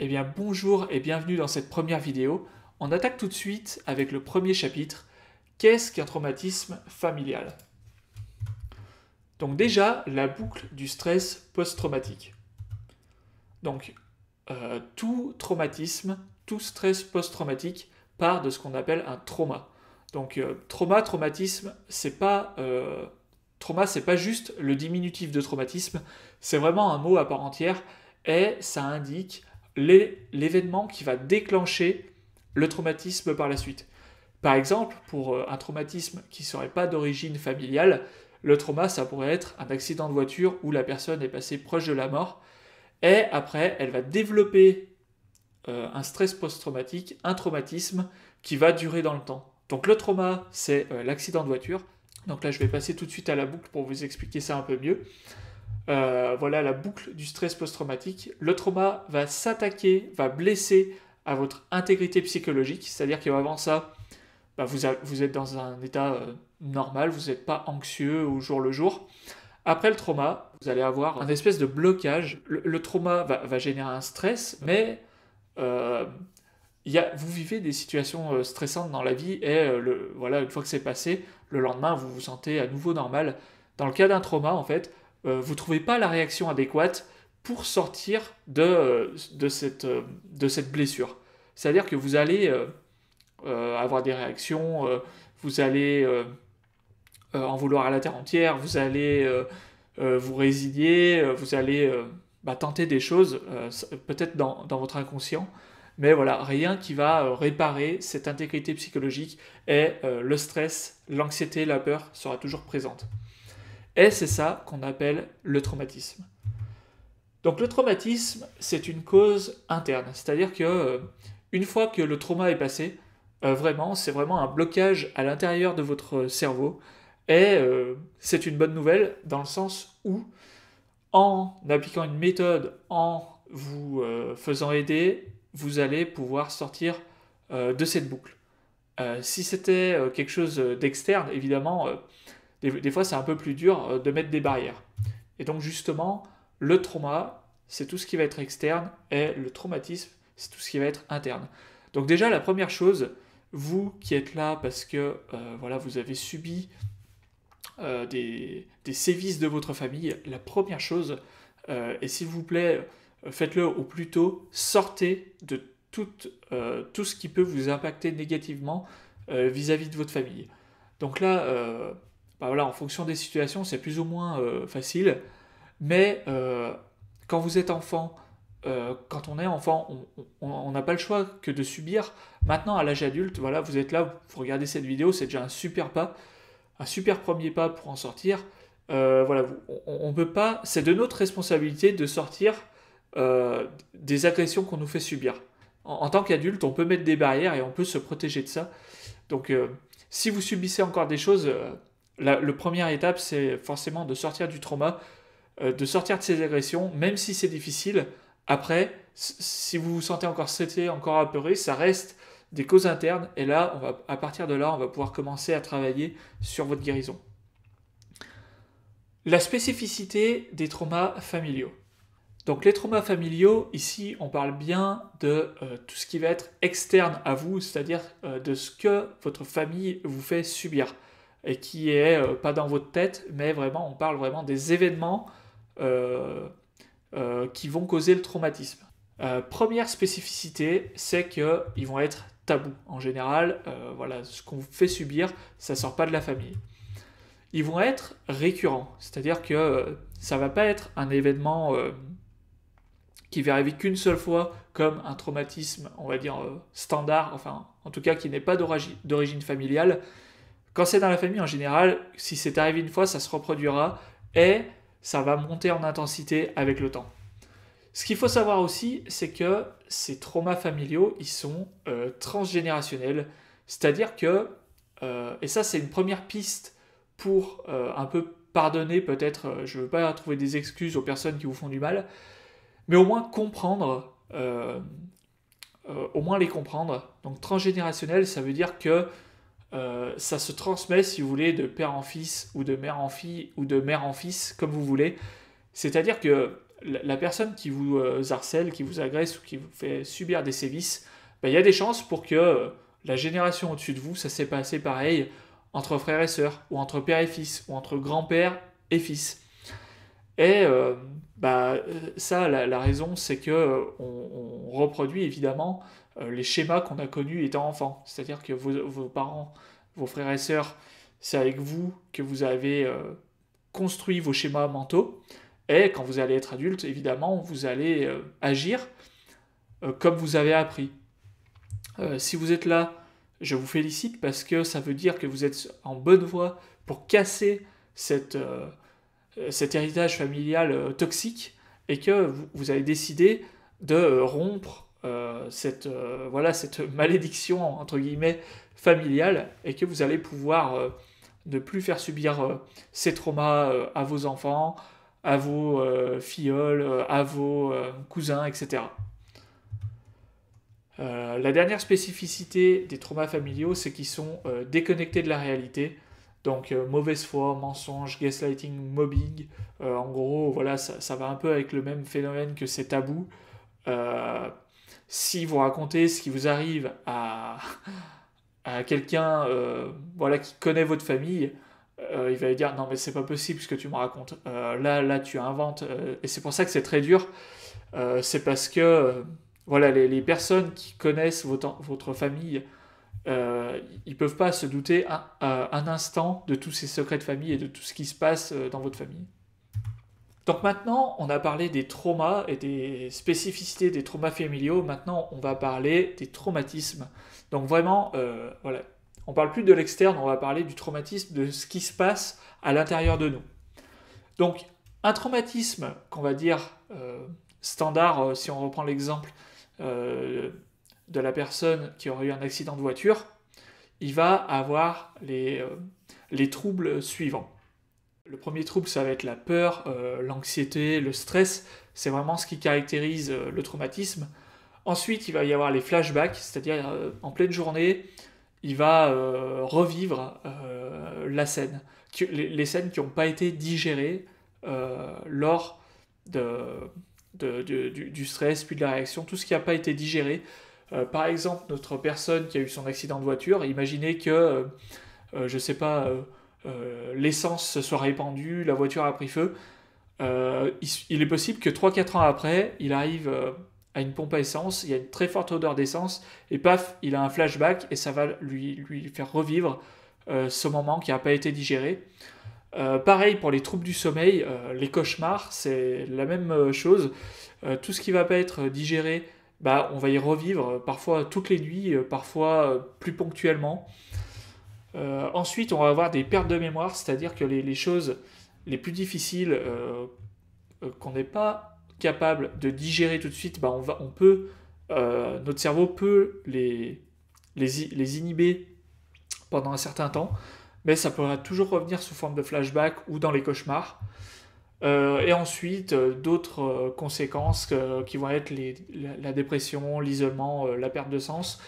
Eh bien bonjour et bienvenue dans cette première vidéo. On attaque tout de suite avec le premier chapitre. Qu'est-ce qu'un traumatisme familial Donc déjà, la boucle du stress post-traumatique. Donc euh, tout traumatisme, tout stress post-traumatique part de ce qu'on appelle un trauma. Donc euh, trauma, traumatisme, c'est pas... Euh, trauma, c'est pas juste le diminutif de traumatisme, c'est vraiment un mot à part entière et ça indique l'événement qui va déclencher le traumatisme par la suite. Par exemple, pour euh, un traumatisme qui ne serait pas d'origine familiale, le trauma, ça pourrait être un accident de voiture où la personne est passée proche de la mort, et après, elle va développer euh, un stress post-traumatique, un traumatisme qui va durer dans le temps. Donc le trauma, c'est euh, l'accident de voiture. Donc là, je vais passer tout de suite à la boucle pour vous expliquer ça un peu mieux. Euh, voilà la boucle du stress post-traumatique. Le trauma va s'attaquer, va blesser à votre intégrité psychologique, c'est-à-dire qu'avant ça, bah, vous, vous, êtes dans un état euh, normal, vous n'êtes pas anxieux au jour le jour. Après le trauma, vous allez avoir un espèce de blocage. Le, trauma va, générer un stress, mais euh, vous vivez des situations stressantes dans la vie et voilà, une fois que c'est passé, le lendemain, vous vous sentez à nouveau normal. Dans le cas d'un trauma, en fait, euh, vous ne trouvez pas la réaction adéquate pour sortir de, euh, de, cette, euh, de cette blessure. C'est-à-dire que vous allez avoir des réactions, vous allez en vouloir à la terre entière, vous allez vous résigner, vous allez bah, tenter des choses, peut-être dans, votre inconscient, mais voilà, rien qui va réparer cette intégrité psychologique et le stress, l'anxiété, la peur sera toujours présente. Et c'est ça qu'on appelle le traumatisme. Donc le traumatisme, c'est une cause interne, c'est-à-dire que euh, une fois que le trauma est passé, euh, vraiment, c'est vraiment un blocage à l'intérieur de votre cerveau, et euh, c'est une bonne nouvelle dans le sens où, en appliquant une méthode, en vous faisant aider, vous allez pouvoir sortir de cette boucle. si c'était quelque chose d'externe, évidemment, des, fois c'est un peu plus dur euh, de mettre des barrières. Et donc justement, le trauma, c'est tout ce qui va être externe, et le traumatisme, c'est tout ce qui va être interne. Donc déjà, la première chose, vous qui êtes là parce que euh, voilà, vous avez subi euh, des, sévices de votre famille, la première chose, et s'il vous plaît, faites-le au plus tôt, sortez de tout, ce qui peut vous impacter négativement vis à -vis de votre famille. Donc là, bah voilà, en fonction des situations, c'est plus ou moins euh, facile. Mais euh, quand vous êtes enfant, euh, quand on est enfant, on n'a pas le choix que de subir. Maintenant, à l'âge adulte, voilà, vous êtes là, vous regardez cette vidéo, c'est déjà un super pas, un super premier pas pour en sortir. voilà, on, peut pas. C'est de notre responsabilité de sortir des agressions qu'on nous fait subir. En, en tant qu'adulte, on peut mettre des barrières et on peut se protéger de ça. Donc, si vous subissez encore des choses la, première étape, c'est forcément de sortir du trauma, euh, de sortir de ces agressions, même si c'est difficile. Après, si vous vous sentez encore stressé, encore apeuré, ça reste des causes internes. Et là, à partir de là, on va pouvoir commencer à travailler sur votre guérison. La spécificité des traumas familiaux. Donc les traumas familiaux, ici on parle bien de euh, tout ce qui va être externe à vous, c'est-à-dire euh, de ce que votre famille vous fait subir et qui est euh, pas dans votre tête, mais vraiment, on parle vraiment des événements euh, euh, qui vont causer le traumatisme. première spécificité, c'est qu'ils vont être tabous. En général, voilà, ce qu'on fait subir, ça sort pas de la famille. Ils vont être récurrents, c'est-à-dire que ça va pas être un événement qui va arriver qu'une seule fois comme un traumatisme, on va dire, standard, enfin, en tout cas qui n'est pas d'origine familiale, quand c'est dans la famille, en général, si c'est arrivé une fois, ça se reproduira et ça va monter en intensité avec le temps. Ce qu'il faut savoir aussi, c'est que ces traumas familiaux, ils sont euh, transgénérationnels. C'est-à-dire que, euh, et ça c'est une première piste pour euh, un peu pardonner peut-être, je ne veux pas trouver des excuses aux personnes qui vous font du mal, mais au moins comprendre, au moins les comprendre. Donc transgénérationnel, ça veut dire que euh, ça se transmet, si vous voulez, de père en fils ou de mère en fille ou de mère en fils, comme vous voulez. C'est-à-dire que la personne qui vous euh, harcèle, qui vous agresse ou qui vous fait subir des sévices, ben, il y a des chances pour que euh, la génération au-dessus de vous, ça s'est passé pareil entre frère et sœurs, ou entre père et fils, ou entre grand-père et fils. Et bah, ça, la, raison, c'est que on, reproduit évidemment euh, les schémas qu'on a connus étant enfant. C'est-à-dire que vos, parents, vos frères et sœurs, c'est avec vous que vous avez euh, construit vos schémas mentaux. Et quand vous allez être adulte, évidemment, vous allez euh, agir comme vous avez appris. si vous êtes là, je vous félicite parce que ça veut dire que vous êtes en bonne voie pour casser cette, cet héritage familial toxique et que vous avez décidé de rompre euh, cette, euh, voilà, cette malédiction, entre guillemets, familiale, et que vous allez pouvoir euh, ne plus faire subir ces traumas à vos enfants, à vos filles, à vos cousins, etc. la dernière spécificité des traumas familiaux, c'est qu'ils sont déconnectés de la réalité. Donc mauvaise foi, mensonge, gaslighting, mobbing. en gros, voilà, ça, va un peu avec le même phénomène que ces tabous si vous racontez ce qui vous arrive à, quelqu'un euh, voilà, qui connaît votre famille, euh, il va lui dire non mais c'est pas possible ce que tu me racontes. Euh, là, là tu inventes. et c'est pour ça que c'est très dur. c'est parce que voilà, les, personnes qui connaissent votre, famille, ils peuvent pas se douter un, un, instant de tous ces secrets de famille et de tout ce qui se passe dans votre famille. Donc maintenant, on a parlé des traumas et des spécificités des traumas familiaux. Maintenant, on va parler des traumatismes. Donc vraiment, euh, voilà, on parle plus de l'externe, on va parler du traumatisme, de ce qui se passe à l'intérieur de nous. Donc un traumatisme qu'on va dire euh, standard, euh, si on reprend l'exemple euh, de la personne qui aurait eu un accident de voiture, il va avoir les troubles suivants. Le premier trouble, ça va être la peur, euh, l'anxiété, le stress. C'est vraiment ce qui caractérise euh, le traumatisme. Ensuite, il va y avoir les flashbacks, c'est-à-dire euh, en pleine journée, il va revivre la scène, les, scènes qui n'ont pas été digérées lors de, du, du, stress, puis de la réaction, tout ce qui n'a pas été digéré. par exemple, notre personne qui a eu son accident de voiture, imaginez que, je ne sais pas, euh, l'essence se soit répandue, la voiture a pris feu, euh, il, est possible que 3-4 ans après, il arrive euh, à une pompe à essence, il y a une très forte odeur d'essence, et paf, il a un flashback, et ça va lui, faire revivre ce moment qui n'a pas été digéré. pareil pour les troubles du sommeil, les cauchemars, c'est la même chose. tout ce qui va pas être digéré, bah, on va y revivre, parfois toutes les nuits, parfois plus ponctuellement. Euh, ensuite, on va avoir des pertes de mémoire, c'est-à-dire que les, choses les plus difficiles euh, euh, qu'on n'est pas capable de digérer tout de suite, bah, on, va, on peut, notre cerveau peut les, les, inhiber pendant un certain temps, mais ça pourra toujours revenir sous forme de flashback ou dans les cauchemars. et ensuite, d'autres conséquences qui vont être les la, dépression, l'isolement, la perte de sens.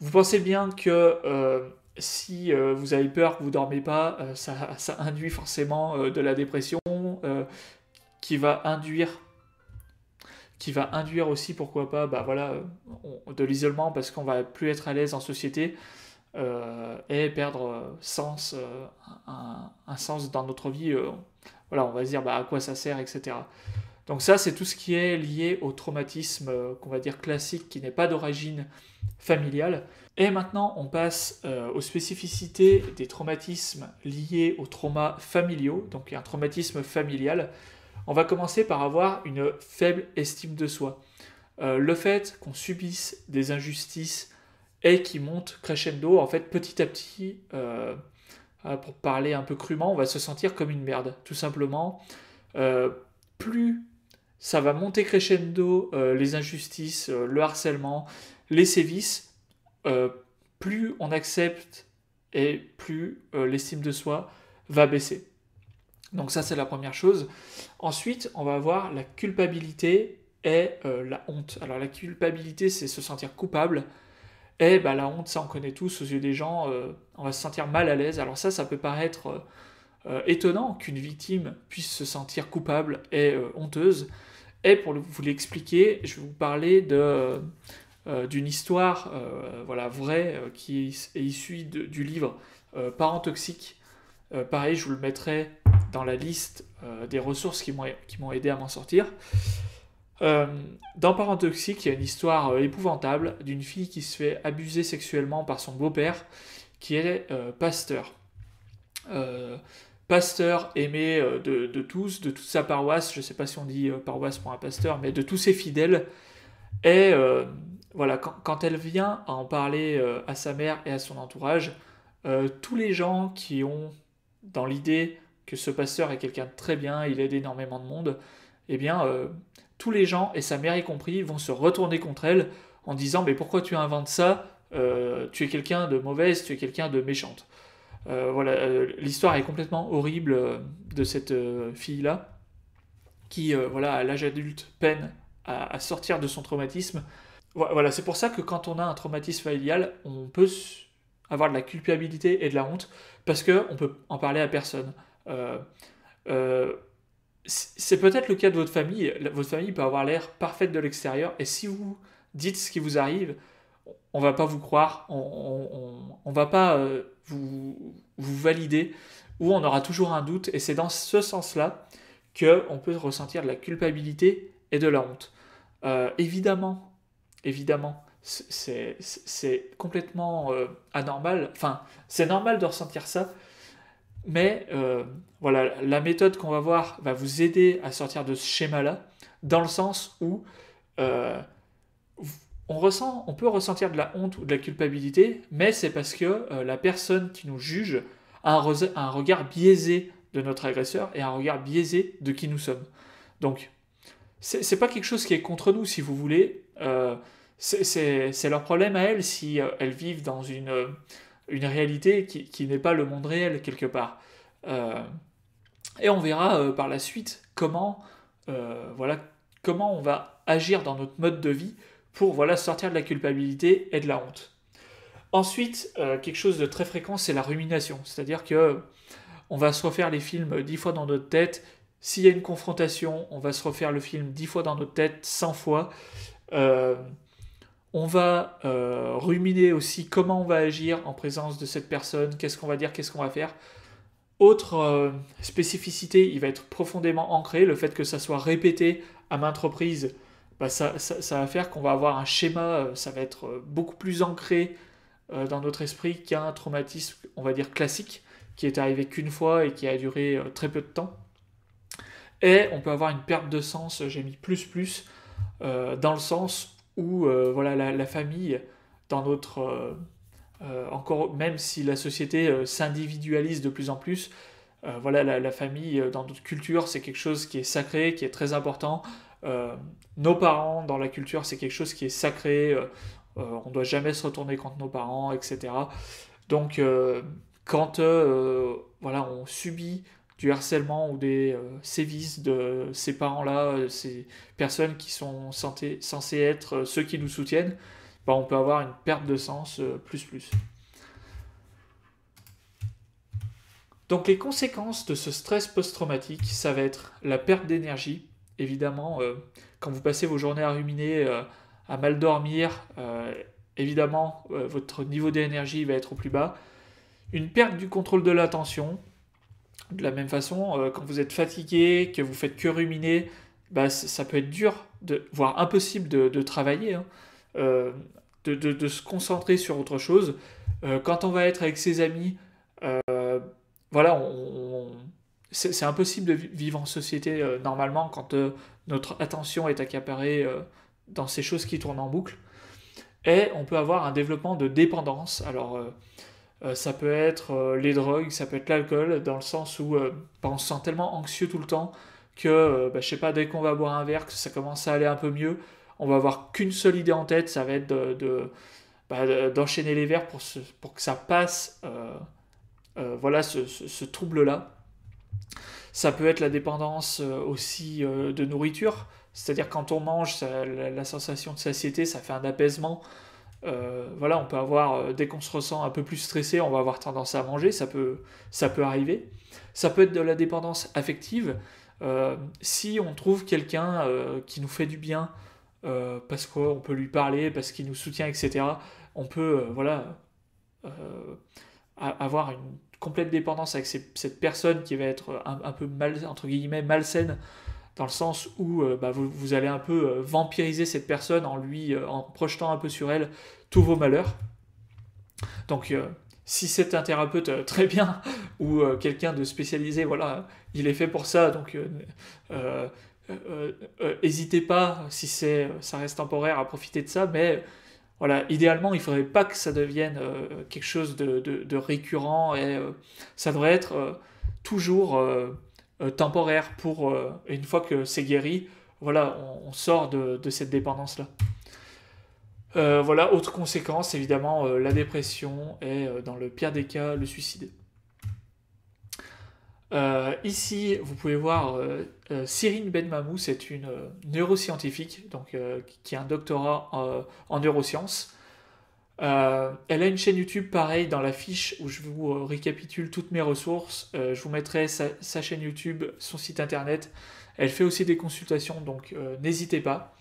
Vous pensez bien que si euh, vous avez peur que vous ne dormez pas, euh, ça, induit forcément euh, de la dépression qui va induire qui va induire aussi pourquoi pas bah voilà de l'isolement parce qu'on va plus être à l'aise en société et perdre sens un, sens dans notre vie voilà on va se dire bah, à quoi ça sert etc donc ça, c'est tout ce qui est lié au traumatisme euh, qu'on va dire classique qui n'est pas d'origine familiale. Et maintenant, on passe euh, aux spécificités des traumatismes liés aux traumas familiaux, donc un traumatisme familial. On va commencer par avoir une faible estime de soi. Euh, le fait qu'on subisse des injustices et qui monte crescendo, en fait, petit à petit, ah, pour parler un peu crûment, on va se sentir comme une merde, tout simplement plus ça va monter crescendo euh, les injustices, euh, le harcèlement, les sévices. Euh, plus on accepte et plus l'estime de soi va baisser. Donc ça c'est la première chose. Ensuite, on va avoir la culpabilité et la honte. Alors la culpabilité c'est se sentir coupable. Et bah, la honte, ça on connaît tous aux yeux des gens, on va se sentir mal à l'aise. Alors ça, ça peut paraître euh, étonnant qu'une victime puisse se sentir coupable et euh, honteuse. Et pour vous l'expliquer, je vais vous parler de, euh, d'une histoire voilà, vraie qui est issue du livre Parents toxiques. pareil, je vous le mettrai dans la liste des ressources qui m'ont, qui m'ont aidé à m'en sortir. dans Parents toxiques, il y a une histoire épouvantable d'une fille qui se fait abuser sexuellement par son beau-père, qui est pasteur pasteur aimé euh, de, tous, de toute sa paroisse, je ne sais pas si on dit euh, paroisse pour un pasteur, mais de tous ses fidèles, et euh, voilà, quand, elle vient à en parler à sa mère et à son entourage, tous les gens qui ont dans l'idée que ce pasteur est quelqu'un de très bien, il aide énormément de monde, eh bien, tous les gens, et sa mère y compris, vont se retourner contre elle en disant Mais pourquoi tu inventes ça Tu es quelqu'un de mauvaise, tu es quelqu'un de méchante. Euh, voilà, euh, l'histoire est complètement horrible euh, de cette fille-là, qui, voilà, à l'âge adulte, peine à, sortir de son traumatisme. Voilà, c'est pour ça que quand on a un traumatisme familial, on peut avoir de la culpabilité et de la honte parce qu'on peut en parler à personne. c'est peut-être le cas de votre famille. Votre famille peut avoir l'air parfaite de l'extérieur et si vous dites ce qui vous arrive, on va pas vous croire, on, on, va pas vous, vous validez, ou on aura toujours un doute, et c'est dans ce sens-là que on peut ressentir de la culpabilité et de la honte. Euh, évidemment, évidemment, c'est complètement euh, anormal, enfin, c'est normal de ressentir ça, mais euh, voilà, la méthode qu'on va voir va vous aider à sortir de ce schéma-là, dans le sens où on peut ressentir de la honte ou de la culpabilité, mais c'est parce que euh, la personne qui nous juge a un, regard biaisé de notre agresseur et un regard biaisé de qui nous sommes. Donc, c'est pas quelque chose qui est contre nous, si vous voulez. Euh, c'est leur problème à elles si euh, elles vivent dans une, réalité qui, qui n'est pas le monde réel, quelque part. et on verra par la suite comment, voilà, comment on va agir dans notre mode de vie pour voilà, sortir de la culpabilité et de la honte. Ensuite, euh, quelque chose de très fréquent, c'est la rumination. C'est-à-dire que on va se refaire les films dix fois dans notre tête. S'il y a une confrontation, on va se refaire le film dix fois dans notre tête, cent fois. Euh, on va euh, ruminer aussi comment on va agir en présence de cette personne, qu'est-ce qu'on va dire, qu'est-ce qu'on va faire. Autre spécificité, il va être profondément ancré, le fait que ça soit répété à maintes reprises bah, ça, ça, va faire qu'on va avoir un schéma, euh, ça va être euh, beaucoup plus ancré euh, dans notre esprit qu'un traumatisme, on va dire, classique, qui est arrivé qu'une fois et qui a duré très peu de temps. Et on peut avoir une perte de sens, j'ai mis plus plus, dans le sens où voilà, la, famille, dans notre... encore, même si la société s'individualise de plus en plus, voilà, la famille dans notre culture, c'est quelque chose qui est sacré, qui est très important, euh, nos parents, dans la culture, c'est quelque chose qui est sacré. Euh, euh, on ne doit jamais se retourner contre nos parents, etc. Donc, quand voilà, on subit du harcèlement ou des sévices de ces parents-là, ces personnes qui sont censées être ceux qui nous soutiennent, bah, on peut avoir une perte de sens plus plus. Donc les conséquences de ce stress post-traumatique, ça va être la perte d'énergie, évidemment, euh, quand vous passez vos journées à ruminer, euh, à mal dormir, euh, évidemment, votre niveau d'énergie va être au plus bas. Une perte du contrôle de l'attention. De la même façon, quand vous êtes fatigué, que vous faites que ruminer, bah, ça peut être dur, voire impossible de, travailler, hein. de, se concentrer sur autre chose. quand on va être avec ses amis, voilà, on c'est impossible de vivre en société euh, normalement quand euh, notre attention est accaparée euh, dans ces choses qui tournent en boucle. Et on peut avoir un développement de dépendance. Alors, ça peut être les drogues, ça peut être l'alcool, dans le sens où bah, on se sent tellement anxieux tout le temps que, bah, je sais pas, dès qu'on va boire un verre, que ça commence à aller un peu mieux, on va avoir qu'une seule idée en tête, ça va être bah, d'enchaîner de, les verres pour, pour que ça passe voilà, ce, ce trouble-là. Ça peut être la dépendance euh, aussi euh, de nourriture, c'est-à-dire quand on mange, la, sensation de satiété, ça fait un apaisement. Euh, voilà, on peut avoir, dès qu'on se ressent un peu plus stressé, on va avoir tendance à manger, ça peut, ça peut arriver. Ça peut être de la dépendance affective. si on trouve quelqu'un qui nous fait du bien, parce qu'on peut lui parler, parce qu'il nous soutient, etc., on peut voilà, avoir une complète dépendance avec cette personne qui va être euh, un, peu mal, entre guillemets malsaine dans le sens où euh, bah, vous, allez un peu euh, vampiriser cette personne en lui en projetant un peu sur elle tous vos malheurs. Donc si c'est un thérapeute très bien ou quelqu'un de spécialisé, voilà, il est fait pour ça. Donc n'hésitez pas si ça reste temporaire à profiter de ça, mais voilà, idéalement, il ne faudrait pas que ça devienne euh, quelque chose de, récurrent et euh, ça devrait être euh, toujours temporaire pour, une fois que c'est guéri, voilà, on, sort de, de cette dépendance-là. voilà, autre conséquence, évidemment, la dépression et, dans le pire des cas, le suicide. Euh, ici, vous pouvez voir euh, Ben euh, Cyrine c'est une euh, neuroscientifique, donc, qui a un doctorat en neurosciences. elle a une chaîne YouTube, pareil, dans la fiche où je vous récapitule toutes mes ressources. je vous mettrai sa, chaîne YouTube, son site internet. Elle fait aussi des consultations, donc n'hésitez pas.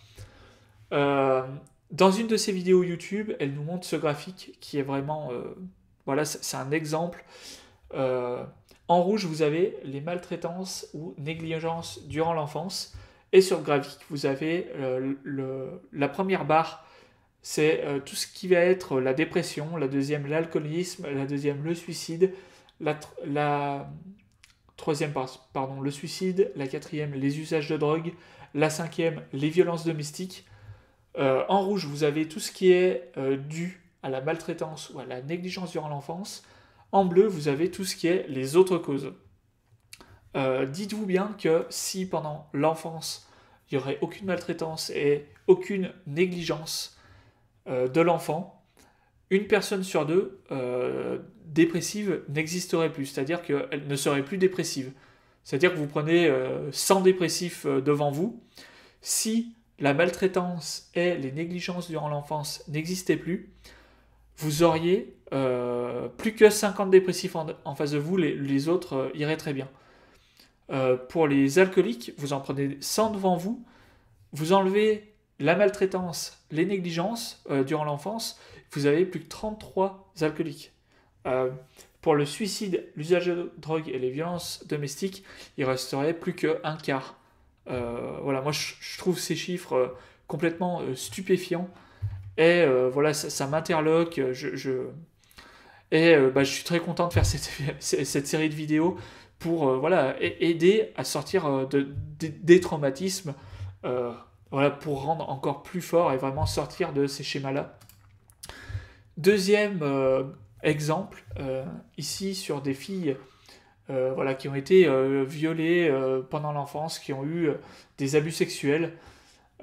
dans une de ses vidéos YouTube, elle nous montre ce graphique qui est vraiment... voilà, c'est un exemple. En rouge, vous avez les maltraitances ou négligences durant l'enfance. Et sur le graphique, vous avez euh, la première barre, c'est euh, tout ce qui va être la dépression, la deuxième l'alcoolisme, la deuxième le suicide, la, troisième pardon, le suicide, la quatrième les usages de drogue, la cinquième les violences domestiques. Euh, en rouge, vous avez tout ce qui est dû à la maltraitance ou à la négligence durant l'enfance. En bleu, vous avez tout ce qui est les autres causes. Euh, dites-vous bien que si pendant l'enfance, il n'y aurait aucune maltraitance et aucune négligence euh, de l'enfant, une personne sur deux euh, dépressive n'existerait plus, c'est-à-dire qu'elle ne serait plus dépressive. C'est-à-dire que vous prenez 100 dépressifs devant vous, si la maltraitance et les négligences durant l'enfance n'existaient plus, vous auriez euh, plus que 50 dépressifs en, face de vous, les, autres euh, iraient très bien. Euh, pour les alcooliques, vous en prenez 100 devant vous, vous enlevez la maltraitance, les négligences durant l'enfance, vous avez plus que 33 alcooliques. pour le suicide, l'usage de drogue et les violences domestiques, il resterait plus qu'un quart. voilà, moi je, trouve ces chiffres complètement stupéfiants. Et euh, voilà, ça, m'interloque. Je, Et euh, bah, je suis très content de faire cette, série de vidéos pour euh, voilà, aider à sortir de, des traumatismes, voilà, pour rendre encore plus fort et vraiment sortir de ces schémas-là. Deuxième exemple, ici sur des filles voilà, qui ont été violées pendant l'enfance, qui ont eu des abus sexuels.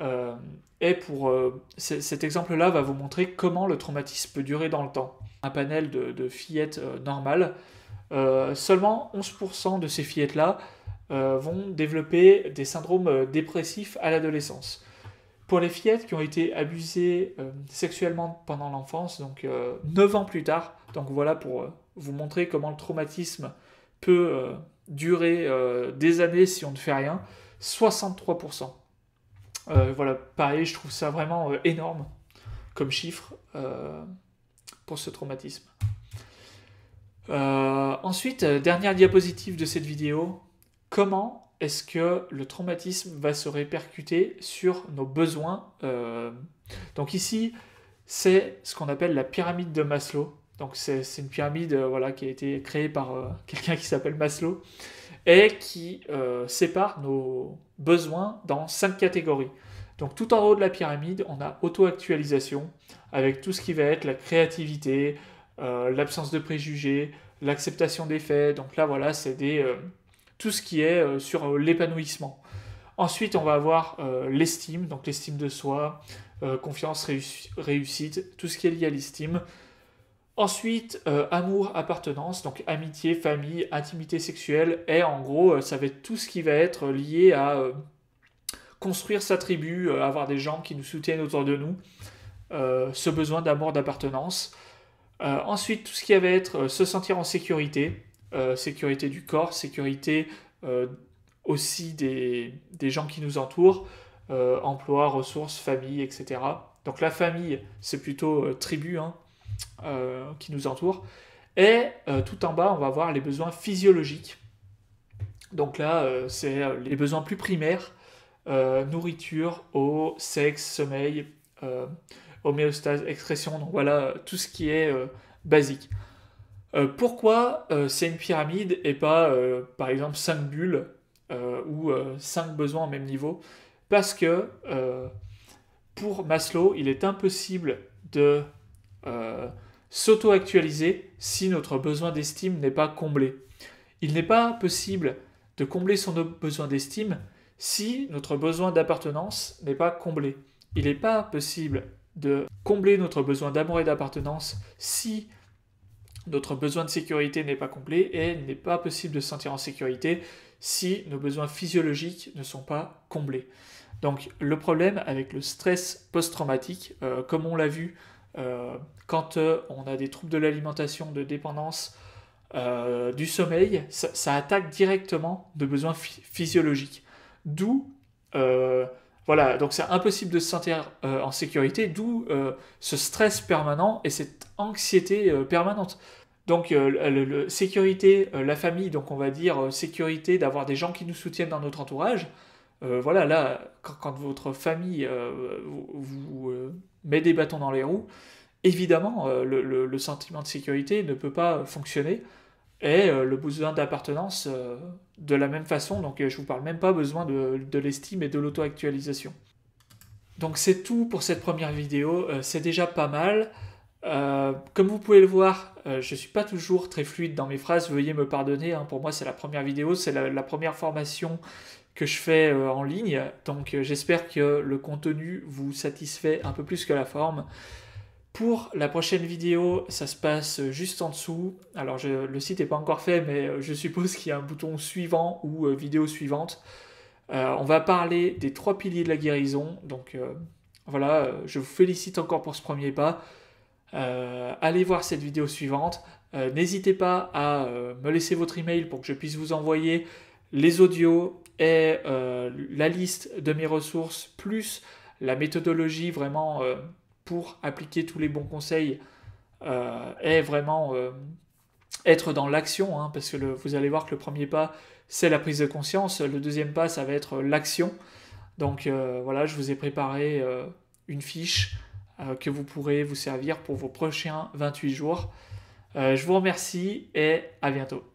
Euh, et pour euh, cet exemple-là va vous montrer comment le traumatisme peut durer dans le temps. Un panel de, fillettes euh, normales, seulement 11% de ces fillettes-là vont développer des syndromes dépressifs à l'adolescence. Pour les fillettes qui ont été abusées sexuellement pendant l'enfance, donc 9 ans plus tard, donc voilà pour vous montrer comment le traumatisme peut durer des années si on ne fait rien, 63%. Euh, voilà, pareil, je trouve ça vraiment euh, énorme comme chiffre euh, pour ce traumatisme. ensuite, dernière diapositive de cette vidéo, comment est-ce que le traumatisme va se répercuter sur nos besoins Donc ici, c'est ce qu'on appelle la pyramide de Maslow. Donc c'est une pyramide voilà, qui a été créée par quelqu'un qui s'appelle Maslow et qui sépare nos, besoin dans cinq catégories. Donc tout en haut de la pyramide, on a auto-actualisation avec tout ce qui va être la créativité, euh, l'absence de préjugés, l'acceptation des faits. Donc là voilà, c'est euh, tout ce qui est euh, sur l'épanouissement. Ensuite, on va avoir l'estime, donc l'estime de soi, confiance, réussite, tout ce qui est lié à l'estime. Ensuite, euh, amour, appartenance, donc amitié, famille, intimité sexuelle, et en gros, euh, ça va être tout ce qui va être euh, lié à construire sa tribu, avoir des gens qui nous soutiennent autour de nous, ce besoin d'amour, d'appartenance. ensuite, tout ce qui va être se sentir en sécurité, sécurité du corps, sécurité aussi des, des, gens qui nous entourent, emploi, ressources, famille, etc. Donc la famille, c'est plutôt tribu, hein, euh, qui nous entoure Et euh, tout en bas, on va voir les besoins physiologiques. Donc là, euh, c'est les besoins plus primaires, nourriture, eau, sexe, sommeil, homéostase, excrétion, donc voilà tout ce qui est basique. pourquoi c'est une pyramide et pas, par exemple, 5 bulles ou cinq besoins au même niveau Parce que pour Maslow, il est impossible de euh, s'auto-actualiser si notre besoin d'estime n'est pas comblé. Il n'est pas possible de combler son besoin d'estime si notre besoin d'appartenance n'est pas comblé. Il n'est pas possible de combler notre besoin d'amour et d'appartenance si notre besoin de sécurité n'est pas comblé et il n'est pas possible de se sentir en sécurité si nos besoins physiologiques ne sont pas comblés. Donc le problème avec le stress post-traumatique, euh, comme on l'a vu euh, quand euh, on a des troubles de l'alimentation, de dépendance, euh, du sommeil, ça, attaque directement de besoins physiologiques. D'où voilà, donc c'est impossible de se sentir en sécurité, d'où ce stress permanent et cette anxiété permanente. Donc sécurité, la famille, donc on va dire sécurité d'avoir des gens qui nous soutiennent dans notre entourage, euh, voilà, là, quand, votre famille euh, vous, euh, met des bâtons dans les roues, évidemment, le, sentiment de sécurité ne peut pas fonctionner et le besoin d'appartenance de la même façon. Donc, je ne vous parle même pas besoin de, l'estime et de l'auto-actualisation. Donc, c'est tout pour cette première vidéo. c'est déjà pas mal. comme vous pouvez le voir, je ne suis pas toujours très fluide dans mes phrases, veuillez me pardonner, hein. pour moi c'est la première vidéo, c'est la, première formation, que je fais euh, en ligne. Donc euh, j'espère que le contenu vous satisfait un peu plus que la forme. Pour la prochaine vidéo, ça se passe juste en dessous. Alors le site n'est pas encore fait, mais euh, je suppose qu'il y a un bouton suivant ou vidéo suivante. on va parler des trois piliers de la guérison. Donc voilà, je vous félicite encore pour ce premier pas. allez voir cette vidéo suivante. N'hésitez pas à me laisser votre email pour que je puisse vous envoyer les audios et euh, la liste de mes ressources, plus la méthodologie vraiment euh, pour appliquer tous les bons conseils est euh, et vraiment être dans l'action, hein, parce que vous allez voir que le premier pas, c'est la prise de conscience, le deuxième pas, ça va être l'action. Donc voilà, je vous ai préparé une fiche que vous pourrez vous servir pour vos prochains 28 jours. je vous remercie et à bientôt.